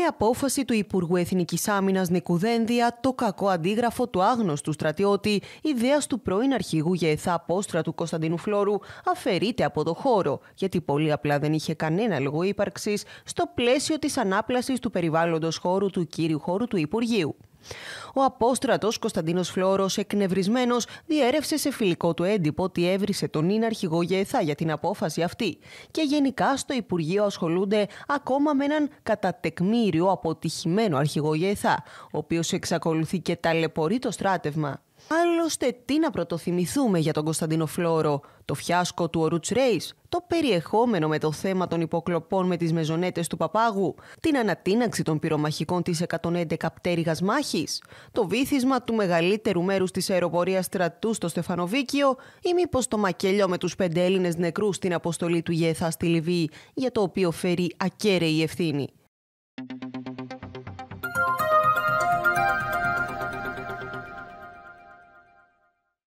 με απόφαση του Υπουργού Εθνικής Άμυνας Νικουδένδια το κακό αντίγραφο του άγνωστου στρατιώτη, ιδέας του πρώην αρχηγού για εθά απόστρα του Κωνσταντίνου Φλόρου, αφαιρείται από το χώρο, γιατί πολύ απλά δεν είχε κανένα λόγο ύπαρξης στο πλαίσιο της ανάπλασης του περιβάλλοντος χώρου του κύριου χώρου του Υπουργείου. Ο απόστρατος Κωνσταντίνος Φλόρο, εκνευρισμένος, διέρευσε σε φιλικό του έντυπο ότι έβρισε τον ίν αρχηγό ΓΕΘΑ για την απόφαση αυτή. Και γενικά στο Υπουργείο ασχολούνται ακόμα με έναν κατά τεκμήριο αποτυχημένο αρχηγό ΓΕΘΑ, ο οποίος εξακολουθεί και ταλαιπωρεί το στράτευμα. Άλλωστε, τι να πρωτοθυμηθούμε για τον Κωνσταντίνο Φλόρο, το φιάσκο του Ορούτ Ρέις, το περιεχόμενο με το θέμα των υποκλοπών με τις μεζονέτες του Παπάγου, την ανατείναξη των πυρομαχικών της 111 πτέρυγας μάχης, το βύθισμα του μεγαλύτερου μέρους της αεροπορίας στρατού στο Στεφανοβίκιο ή μήπως το μακελιό με τους πέντε Έλληνες νεκρούς στην αποστολή του ΓΕΘΑ στη Λιβύη, για το οποίο φέρει ακέραιη ευθύνη.